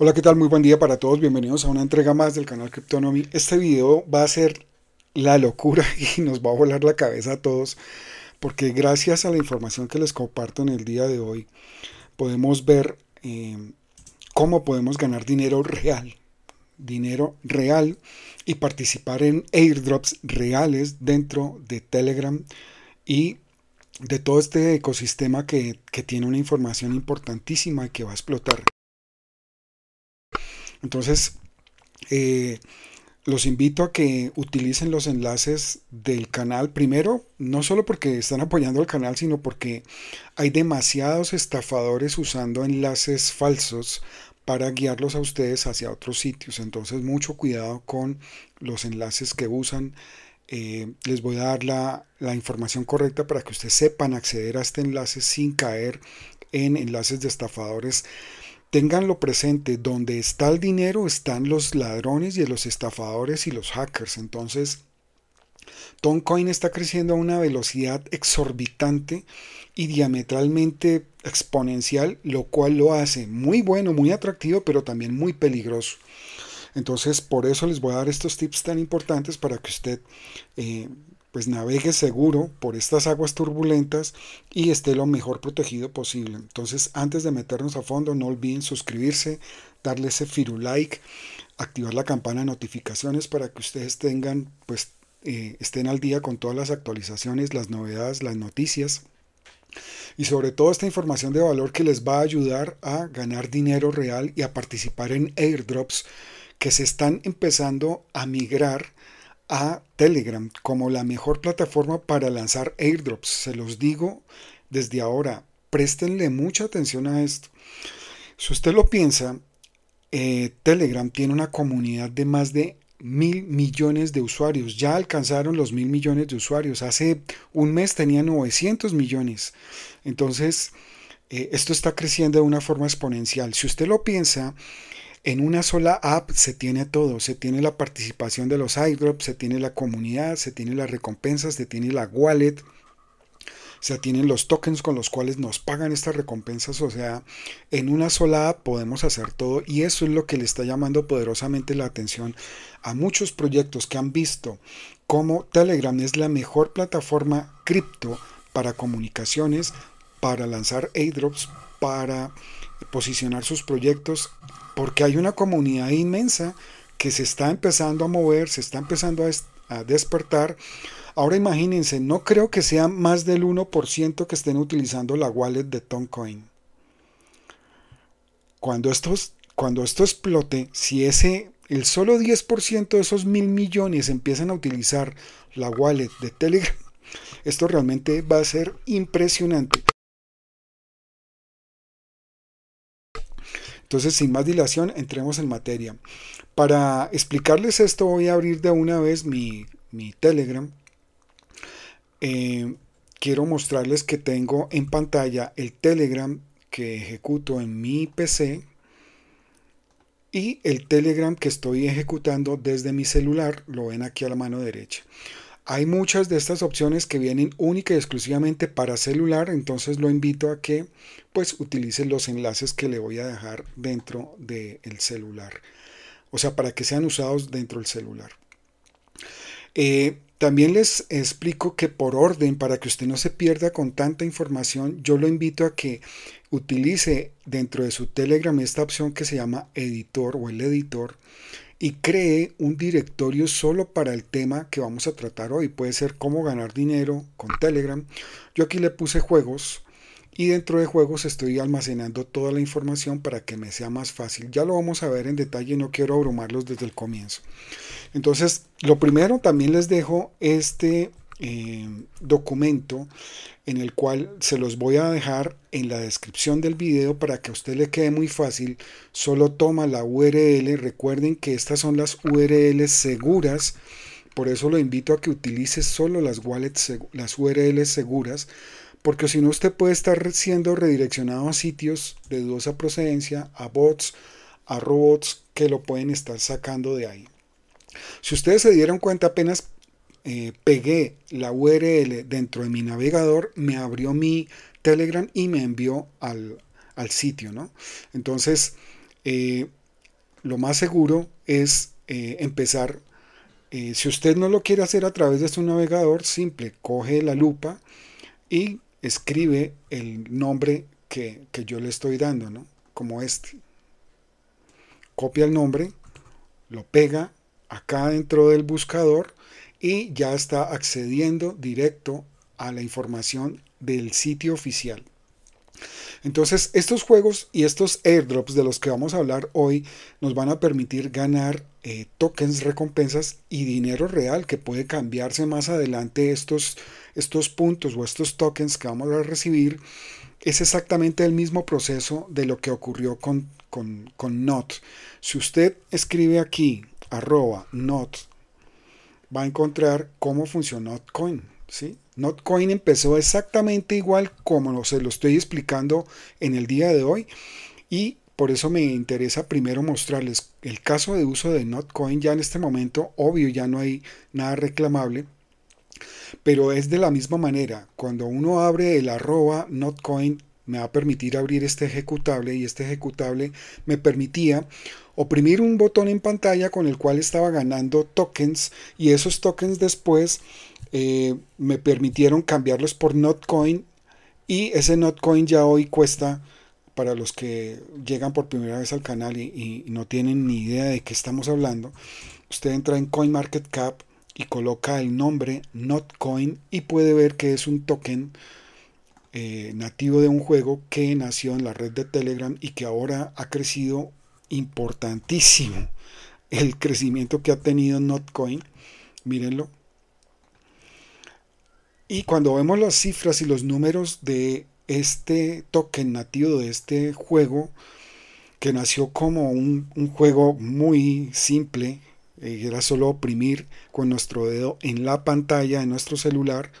Hola, ¿qué tal? Muy buen día para todos. Bienvenidos a una entrega más del canal Cryptonomy. Este video va a ser la locura y nos va a volar la cabeza a todos porque gracias a la información que les comparto en el día de hoy podemos ver eh, cómo podemos ganar dinero real. Dinero real y participar en airdrops reales dentro de Telegram y de todo este ecosistema que, que tiene una información importantísima y que va a explotar. Entonces, eh, los invito a que utilicen los enlaces del canal. Primero, no solo porque están apoyando al canal, sino porque hay demasiados estafadores usando enlaces falsos para guiarlos a ustedes hacia otros sitios. Entonces, mucho cuidado con los enlaces que usan. Eh, les voy a dar la, la información correcta para que ustedes sepan acceder a este enlace sin caer en enlaces de estafadores Ténganlo presente, donde está el dinero están los ladrones y los estafadores y los hackers. Entonces, Toncoin está creciendo a una velocidad exorbitante y diametralmente exponencial, lo cual lo hace muy bueno, muy atractivo, pero también muy peligroso. Entonces, por eso les voy a dar estos tips tan importantes para que usted eh, pues navegue seguro por estas aguas turbulentas y esté lo mejor protegido posible. Entonces, antes de meternos a fondo, no olviden suscribirse, darle ese firulike like, activar la campana de notificaciones para que ustedes tengan, pues, eh, estén al día con todas las actualizaciones, las novedades, las noticias y sobre todo esta información de valor que les va a ayudar a ganar dinero real y a participar en airdrops que se están empezando a migrar a Telegram como la mejor plataforma para lanzar airdrops. Se los digo desde ahora, préstenle mucha atención a esto. Si usted lo piensa, eh, Telegram tiene una comunidad de más de mil millones de usuarios. Ya alcanzaron los mil millones de usuarios. Hace un mes tenía 900 millones. Entonces, eh, esto está creciendo de una forma exponencial. Si usted lo piensa, en una sola app se tiene todo, se tiene la participación de los iDrops, se tiene la comunidad, se tiene las recompensas, se tiene la wallet, se tienen los tokens con los cuales nos pagan estas recompensas, o sea, en una sola app podemos hacer todo y eso es lo que le está llamando poderosamente la atención a muchos proyectos que han visto cómo Telegram es la mejor plataforma cripto para comunicaciones, para lanzar airdrops, para posicionar sus proyectos porque hay una comunidad inmensa que se está empezando a mover, se está empezando a, despertar. Ahora imagínense, no creo que sea más del 1% que estén utilizando la wallet de Toncoin. Cuando, cuando esto explote, si ese el solo 10% de esos mil millones empiezan a utilizar la wallet de Telegram, esto realmente va a ser impresionante. Entonces, sin más dilación, entremos en materia. Para explicarles esto, voy a abrir de una vez mi, Telegram. Eh, quiero mostrarles que tengo en pantalla el Telegram que ejecuto en mi PC y el Telegram que estoy ejecutando desde mi celular, lo ven aquí a la mano derecha. Hay muchas de estas opciones que vienen única y exclusivamente para celular, entonces lo invito a que pues utilice los enlaces que le voy a dejar dentro del celular. O sea, para que sean usados dentro del celular. Eh, también les explico que por orden, para que usted no se pierda con tanta información, yo lo invito a que utilice dentro de su Telegram esta opción que se llama editor o el editor y cree un directorio solo para el tema que vamos a tratar hoy. Puede ser cómo ganar dinero con Telegram. Yo aquí le puse juegos y dentro de juegos estoy almacenando toda la información para que me sea más fácil. Ya lo vamos a ver en detalle, no quiero abrumarlos desde el comienzo. Entonces, lo primero también les dejo este Em, documento en el cual se los voy a dejar en la descripción del video para que a usted le quede muy fácil. Solo toma la URL. Recuerden que estas son las URL seguras. Por eso lo invito a que utilice solo las, wallets, las URL seguras. Porque si no, usted puede estar siendo redireccionado a sitios de dudosa procedencia, a bots, a robots que lo pueden estar sacando de ahí. Si ustedes se dieron cuenta apenas eh, pegué la URL dentro de mi navegador, me abrió mi Telegram y me envió al, sitio, ¿no? Entonces, eh, lo más seguro es eh, empezar. si usted no lo quiere hacer a través de su navegador, simple, coge la lupa y escribe el nombre que, que yo le estoy dando, ¿no? Como este. Copia el nombre, lo pega acá dentro del buscador y ya está accediendo directo a la información del sitio oficial. Entonces, estos juegos y estos airdrops de los que vamos a hablar hoy nos van a permitir ganar eh, tokens, recompensas y dinero real que puede cambiarse más adelante estos, estos puntos o estos tokens que vamos a recibir. Es exactamente el mismo proceso de lo que ocurrió con, con, con NOT. Si usted escribe aquí arroba NOT va a encontrar cómo funcionó Notcoin. ¿sí? Notcoin empezó exactamente igual como se lo estoy explicando en el día de hoy y por eso me interesa primero mostrarles el caso de uso de Notcoin ya en este momento, obvio ya no hay nada reclamable, pero es de la misma manera, cuando uno abre el arroba Notcoin me va a permitir abrir este ejecutable y este ejecutable me permitía oprimir un botón en pantalla con el cual estaba ganando tokens y esos tokens después eh, me permitieron cambiarlos por Notcoin y ese Notcoin ya hoy cuesta para los que llegan por primera vez al canal y, no tienen ni idea de qué estamos hablando, usted entra en CoinMarketCap y coloca el nombre Notcoin y puede ver que es un token eh, nativo de un juego que nació en la red de Telegram y que ahora ha crecido importantísimo el crecimiento que ha tenido Notcoin. Mírenlo. Y cuando vemos las cifras y los números de este token nativo, de este juego, que nació como un, juego muy simple, eh, era solo oprimir con nuestro dedo en la pantalla de nuestro celular,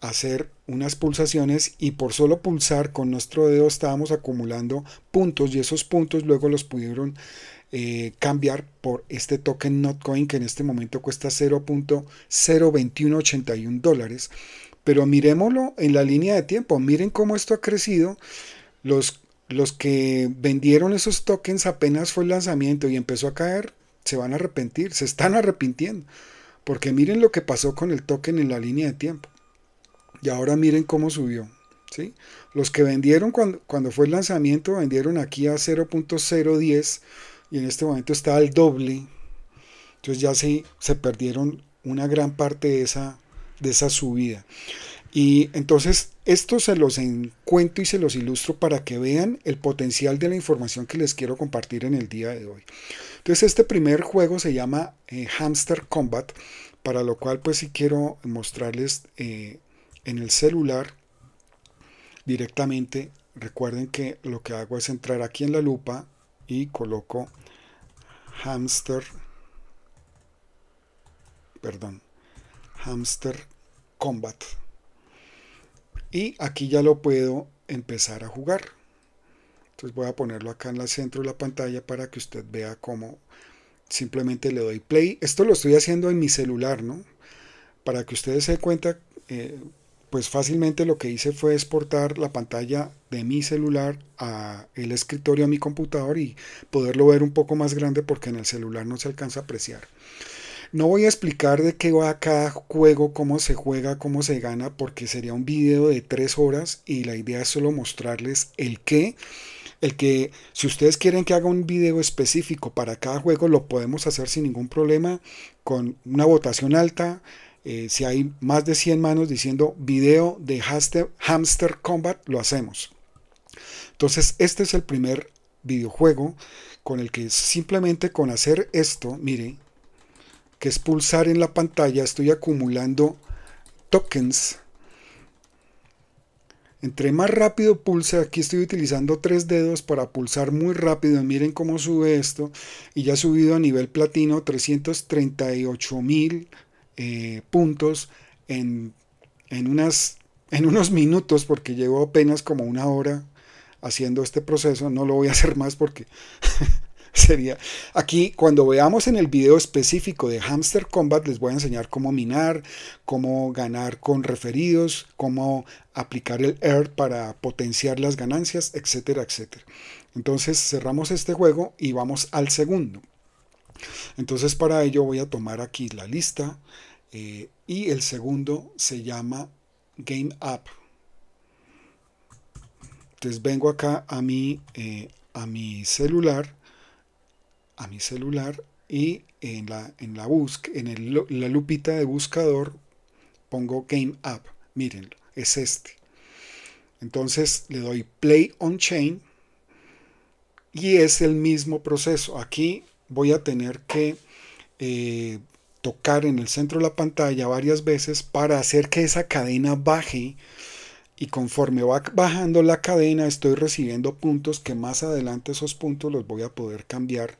hacer unas pulsaciones y por solo pulsar con nuestro dedo estábamos acumulando puntos y esos puntos luego los pudieron eh, cambiar por este token Notcoin que en este momento cuesta 0.02181 dólares. Pero miremoslo en la línea de tiempo, miren cómo esto ha crecido. Los, los que vendieron esos tokens apenas fue el lanzamiento y empezó a caer, se van a arrepentir, se están arrepintiendo. Porque miren lo que pasó con el token en la línea de tiempo. Y ahora miren cómo subió. ¿sí? Los que vendieron cuando, fue el lanzamiento vendieron aquí a 0.010 y en este momento está al doble. Entonces ya se, se perdieron una gran parte de esa, de esa subida. Y entonces esto se los encuentro y se los ilustro para que vean el potencial de la información que les quiero compartir en el día de hoy. Entonces este primer juego se llama eh, Hamster Combat, para lo cual pues sí quiero mostrarles eh, en el celular directamente recuerden que lo que hago es entrar aquí en la lupa y coloco hamster perdón hamster combat y aquí ya lo puedo empezar a jugar entonces voy a ponerlo acá en el centro de la pantalla para que usted vea cómo simplemente le doy play esto lo estoy haciendo en mi celular no para que ustedes se den cuenta eh, pues fácilmente lo que hice fue exportar la pantalla de mi celular a el escritorio a mi computador y poderlo ver un poco más grande porque en el celular no se alcanza a apreciar. No voy a explicar de qué va cada juego, cómo se juega, cómo se gana, porque sería un video de tres horas y la idea es solo mostrarles el qué. El que, si ustedes quieren que haga un video específico para cada juego, lo podemos hacer sin ningún problema, con una votación alta, eh, si hay más de 100 manos diciendo video de hamster, Combat, lo hacemos. Entonces, este es el primer videojuego con el que simplemente con hacer esto, miren que es pulsar en la pantalla, estoy acumulando tokens. Entre más rápido pulse aquí estoy utilizando tres dedos para pulsar muy rápido. Miren cómo sube esto. Y ya ha subido a nivel platino 338 mil eh, puntos en, en, unas, en unos minutos, porque llevo apenas como una hora haciendo este proceso, no lo voy a hacer más porque sería aquí cuando veamos en el video específico de Hamster Combat les voy a enseñar cómo minar, cómo ganar con referidos, cómo aplicar el air para potenciar las ganancias, etcétera, etcétera. Entonces cerramos este juego y vamos al segundo. Entonces para ello voy a tomar aquí la lista eh, y el segundo se llama Game App. Entonces vengo acá a mi, eh, a mi celular, a mi celular y en la, en la, en la lupita de buscador pongo Game App. Miren, es este. Entonces le doy Play on Chain y es el mismo proceso. Aquí voy a tener que eh, tocar en el centro de la pantalla varias veces para hacer que esa cadena baje y conforme va bajando la cadena estoy recibiendo puntos que más adelante esos puntos los voy a poder cambiar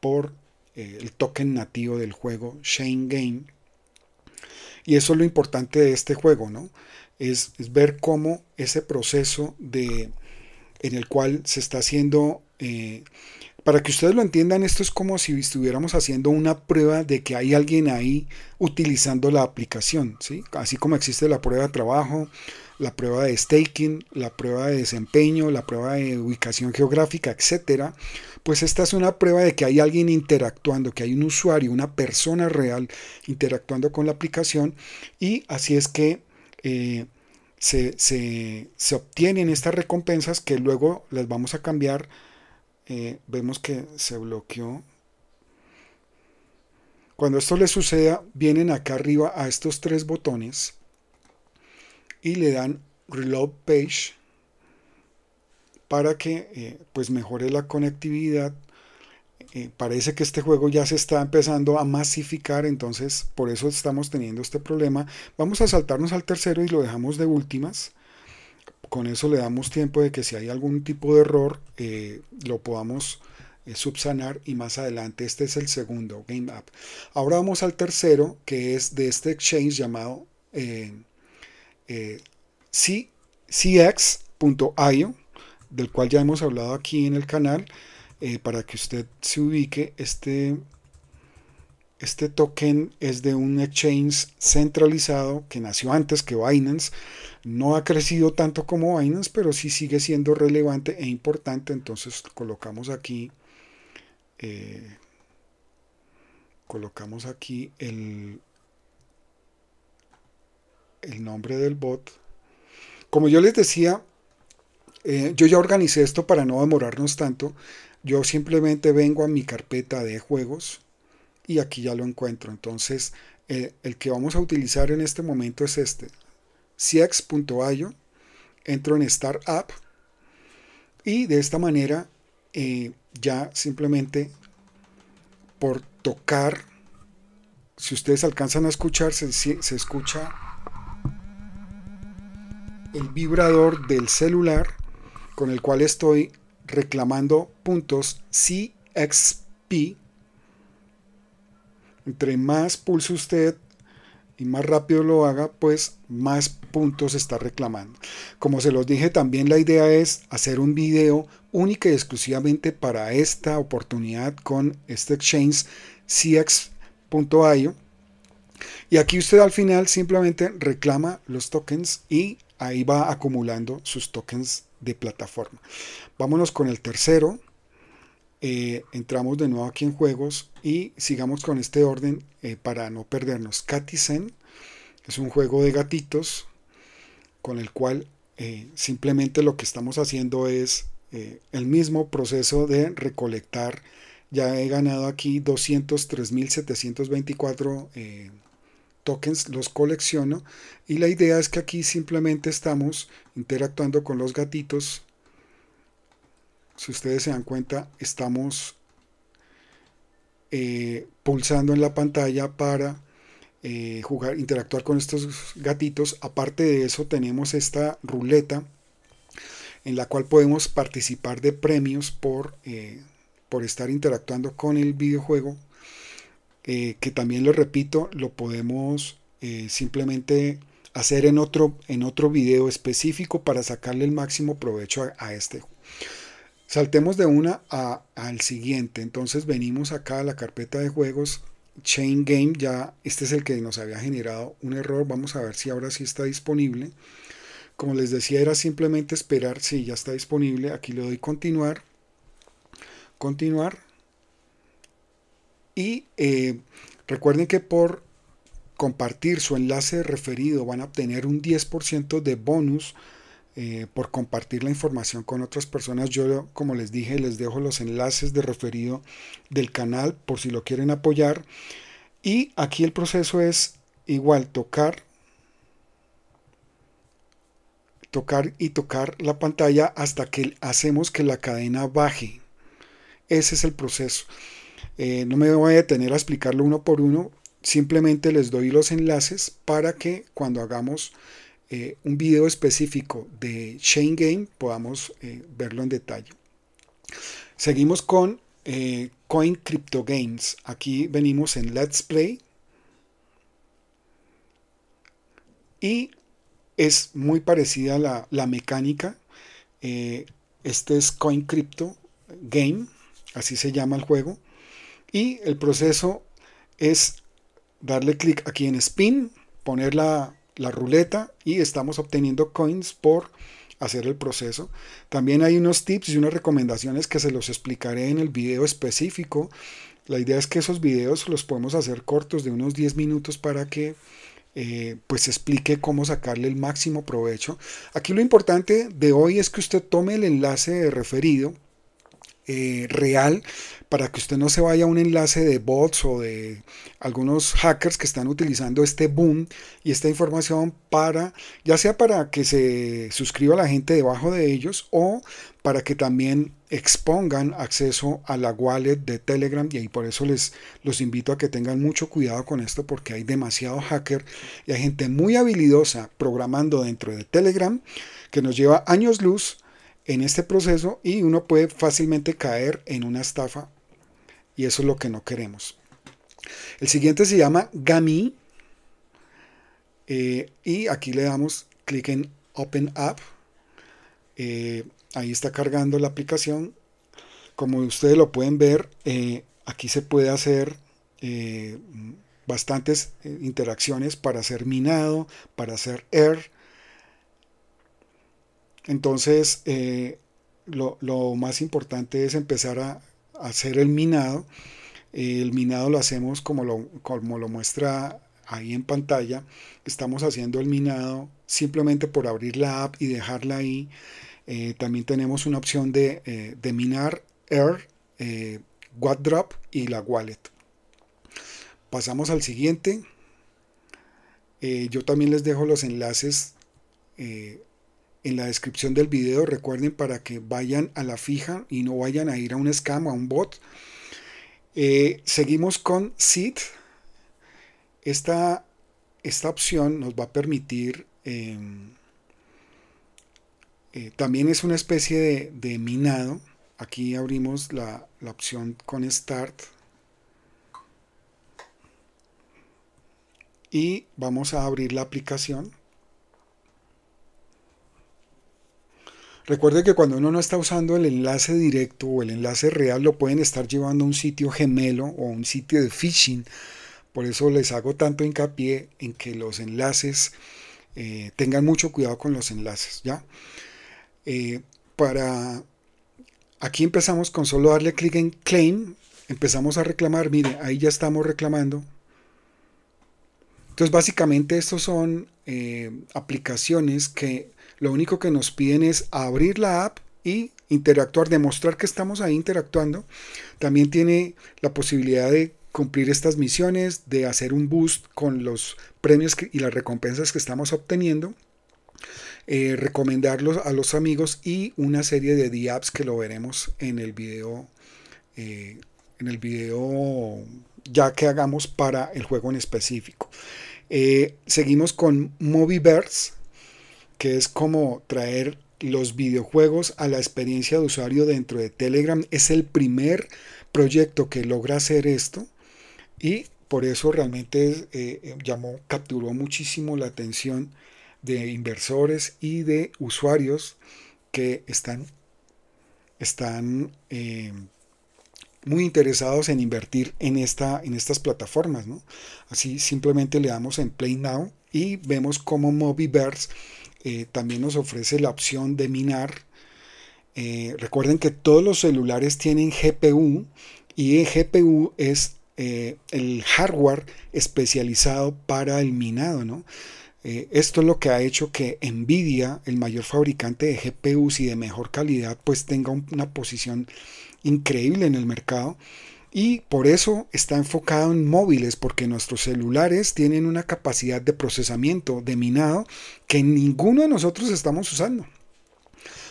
por eh, el token nativo del juego Shane Game y eso es lo importante de este juego no es, ver cómo ese proceso de en el cual se está haciendo eh, para que ustedes lo entiendan, esto es como si estuviéramos haciendo una prueba de que hay alguien ahí utilizando la aplicación, ¿sí? Así como existe la prueba de trabajo, la prueba de staking, la prueba de desempeño, la prueba de ubicación geográfica, etc. pues esta es una prueba de que hay alguien interactuando, que hay un usuario, una persona real interactuando con la aplicación y así es que eh, se obtienen estas recompensas que luego las vamos a cambiar eh, vemos que se bloqueó. Cuando esto le suceda, vienen acá arriba a estos tres botones y le dan Reload Page para que eh, pues mejore la conectividad. Eh, parece que este juego ya se está empezando a masificar, entonces por eso estamos teniendo este problema. Vamos a saltarnos al tercero y lo dejamos de últimas con eso le damos tiempo de que si hay algún tipo de error eh, lo podamos eh, subsanar y más adelante este es el segundo game app ahora vamos al tercero que es de este exchange llamado eh, eh cx.io del cual ya hemos hablado aquí en el canal para que usted se ubique este este token es de un exchange centralizado que nació antes que Binance. No ha crecido tanto como Binance, pero sí sigue siendo relevante e importante. Entonces colocamos aquí, eh, colocamos aquí el, el nombre del bot. Como yo les decía, eh, yo ya organicé esto para no demorarnos tanto. Yo simplemente vengo a mi carpeta de juegos y aquí ya lo encuentro. Entonces, eh, el que vamos a utilizar en este momento es este, cx.io, entro en startup y de esta manera eh, ya simplemente por tocar, si ustedes alcanzan a escuchar, se, se escucha el vibrador del celular con el cual estoy reclamando puntos CXP entre más pulse usted y más rápido lo haga, pues más puntos está reclamando. Como se los dije, también la idea es hacer un video único y exclusivamente para esta oportunidad con este exchange cx.io. Y aquí usted al final simplemente reclama los tokens y ahí va acumulando sus tokens de plataforma. Vámonos con el tercero. Eh, entramos de nuevo aquí en juegos y sigamos con este orden eh, para no perdernos. Catizen es un juego de gatitos con el cual eh, simplemente lo que estamos haciendo es el mismo proceso de recolectar. Ya he ganado aquí 203.724 tokens, los colecciono y la idea es que aquí simplemente estamos interactuando con los gatitos si ustedes se dan cuenta, estamos eh, pulsando en la pantalla para eh, jugar, interactuar con estos gatitos. Aparte de eso, tenemos esta ruleta en la cual podemos participar de premios por, eh, por estar interactuando con el videojuego. que también lo repito, lo podemos simplemente hacer en otro, en otro video específico para sacarle el máximo provecho a, a este juego. Saltemos de una a, al siguiente. Entonces venimos acá a la carpeta de juegos Chain Game. Ya este es el que nos había generado un error. Vamos a ver si ahora sí está disponible. Como les decía, era simplemente esperar si ya está disponible. Aquí le doy continuar. Continuar. Y eh, recuerden que por compartir su enlace referido van a obtener un 10% de bonus eh, por compartir la información con otras personas. Yo, como les dije, les dejo los enlaces de referido del canal por si lo quieren apoyar. Y aquí el proceso es igual tocar tocar y tocar la pantalla hasta que hacemos que la cadena baje. Ese es el proceso. Eh, no me voy a detener a explicarlo uno por uno, simplemente les doy los enlaces para que cuando hagamos eh, un video específico de Chain Game podamos eh, verlo en detalle. Seguimos con eh, Coin Crypto Games. Aquí venimos en Let's Play. Y es muy parecida la, la mecánica. este es Coin Crypto Game, así se llama el juego. Y el proceso es darle clic aquí en Spin, poner la, la ruleta y estamos obteniendo coins por hacer el proceso. También hay unos tips y unas recomendaciones que se los explicaré en el video específico. La idea es que esos videos los podemos hacer cortos de unos 10 minutos para que eh, pues explique cómo sacarle el máximo provecho. Aquí lo importante de hoy es que usted tome el enlace de referido eh, real para que usted no se vaya a un enlace de bots o de algunos hackers que están utilizando este boom y esta información para, ya sea para que se suscriba la gente debajo de ellos o para que también expongan acceso a la wallet de Telegram y ahí por eso les los invito a que tengan mucho cuidado con esto porque hay demasiado hacker y hay gente muy habilidosa programando dentro de Telegram que nos lleva años luz en este proceso y uno puede fácilmente caer en una estafa y eso es lo que no queremos. El siguiente se llama Gami. Eh, y aquí le damos clic en Open App. Eh, ahí está cargando la aplicación. Como ustedes lo pueden ver, eh, aquí se puede hacer bastantes interacciones para hacer minado, para hacer air. Entonces, lo, más importante es empezar a hacer el minado. El minado lo hacemos como lo, como lo muestra ahí en pantalla. Estamos haciendo el minado simplemente por abrir la app y dejarla ahí. Eh, también tenemos una opción de, eh, de minar Air, eh, y la wallet. Pasamos al siguiente. Eh, yo también les dejo los enlaces en la descripción del video. Recuerden para que vayan a la fija y no vayan a ir a un scam, a un bot. Eh, seguimos con SIT. Esta, esta, opción nos va a permitir... Em, eh, también es una especie de, de minado. Aquí abrimos la, la opción con Start. Y vamos a abrir la aplicación. Recuerden que cuando uno no está usando el enlace directo o el enlace real, lo pueden estar llevando a un sitio gemelo o un sitio de phishing. Por eso les hago tanto hincapié en que los enlaces eh, tengan mucho cuidado con los enlaces. ¿ya? Eh, para aquí empezamos con solo darle clic en claim, empezamos a reclamar. Mire, ahí ya estamos reclamando. Entonces, básicamente, estos son eh, aplicaciones que lo único que nos piden es abrir la app y interactuar, demostrar que estamos ahí interactuando. También tiene la posibilidad de cumplir estas misiones, de hacer un boost con los premios y las recompensas que estamos obteniendo, eh, recomendarlos a los amigos y una serie de apps que lo veremos en el video, eh, en el video ya que hagamos para el juego en específico. Eh, seguimos con Moviverse, que es como traer los videojuegos a la experiencia de usuario dentro de Telegram. Es el primer proyecto que logra hacer esto y por eso realmente eh, eh, llamó, capturó muchísimo la atención de inversores y de usuarios que están, están eh, muy interesados en invertir en, esta, en estas plataformas. Así simplemente le damos en Play Now y vemos cómo Moviverse eh, también nos ofrece la opción de minar. Eh, recuerden que todos los celulares tienen GPU y el GPU es eh, el hardware especializado para el minado. ¿no? esto es lo que ha hecho que Nvidia, el mayor fabricante de GPUs y de mejor calidad, pues tenga una posición increíble en el mercado y por eso está enfocado en móviles, porque nuestros celulares tienen una capacidad de procesamiento, de minado, que ninguno de nosotros estamos usando.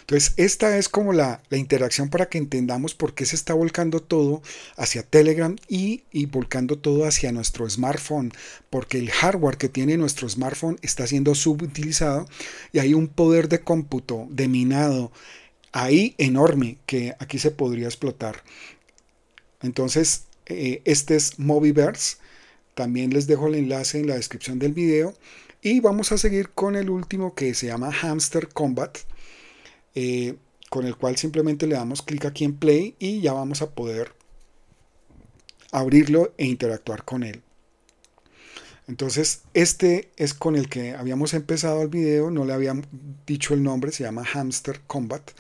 Entonces, esta es como la, interacción para que entendamos por qué se está volcando todo hacia Telegram y, y, volcando todo hacia nuestro smartphone, porque el hardware que tiene nuestro smartphone está siendo subutilizado y hay un poder de cómputo, de minado, ahí enorme que aquí se podría explotar. Entonces, eh, este es Moviverse. También les dejo el enlace en la descripción del video. Y vamos a seguir con el último que se llama Hamster Combat, eh, con el cual simplemente le damos clic aquí en Play y ya vamos a poder abrirlo e interactuar con él. Entonces, este es con el que habíamos empezado el video, no le había dicho el nombre, se llama Hamster Combat.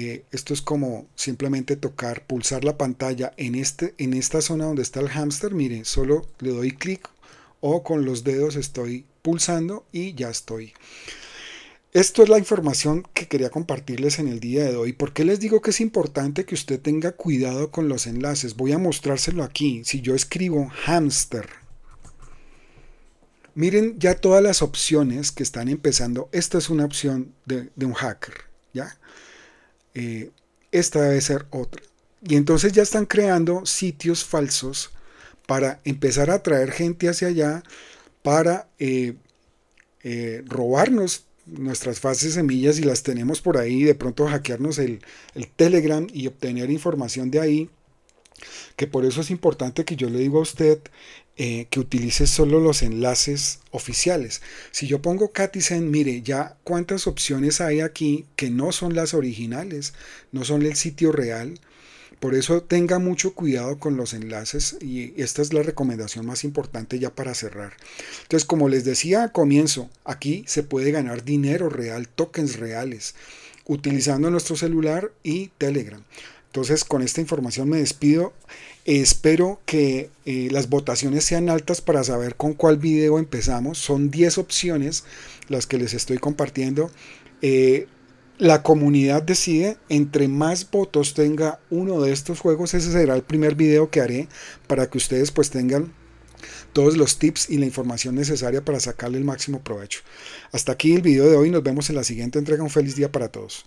Eh, esto es como simplemente tocar, pulsar la pantalla en, este, en esta zona donde está el hámster. Miren, solo le doy clic o con los dedos estoy pulsando y ya estoy. Esto es la información que quería compartirles en el día de hoy. ¿Por qué les digo que es importante que usted tenga cuidado con los enlaces? Voy a mostrárselo aquí. Si yo escribo hamster, miren ya todas las opciones que están empezando. Esta es una opción de, de un hacker, ¿ya? Eh, esta debe ser otra. Y entonces ya están creando sitios falsos para empezar a atraer gente hacia allá, para eh, eh, robarnos nuestras fases semillas y las tenemos por ahí, de pronto hackearnos el, el, Telegram y obtener información de ahí, que por eso es importante que yo le digo a usted eh, que utilice solo los enlaces oficiales. Si yo pongo Katisen, mire ya cuántas opciones hay aquí que no son las originales, no son el sitio real. Por eso tenga mucho cuidado con los enlaces y esta es la recomendación más importante ya para cerrar. Entonces, como les decía a comienzo, aquí se puede ganar dinero real, tokens reales, utilizando nuestro celular y Telegram. Entonces, con esta información me despido. Espero que eh, las votaciones sean altas para saber con cuál video empezamos. Son 10 opciones las que les estoy compartiendo. Eh, la comunidad decide, entre más votos tenga uno de estos juegos, ese será el primer video que haré para que ustedes pues tengan todos los tips y la información necesaria para sacarle el máximo provecho. Hasta aquí el video de hoy, nos vemos en la siguiente entrega, un feliz día para todos.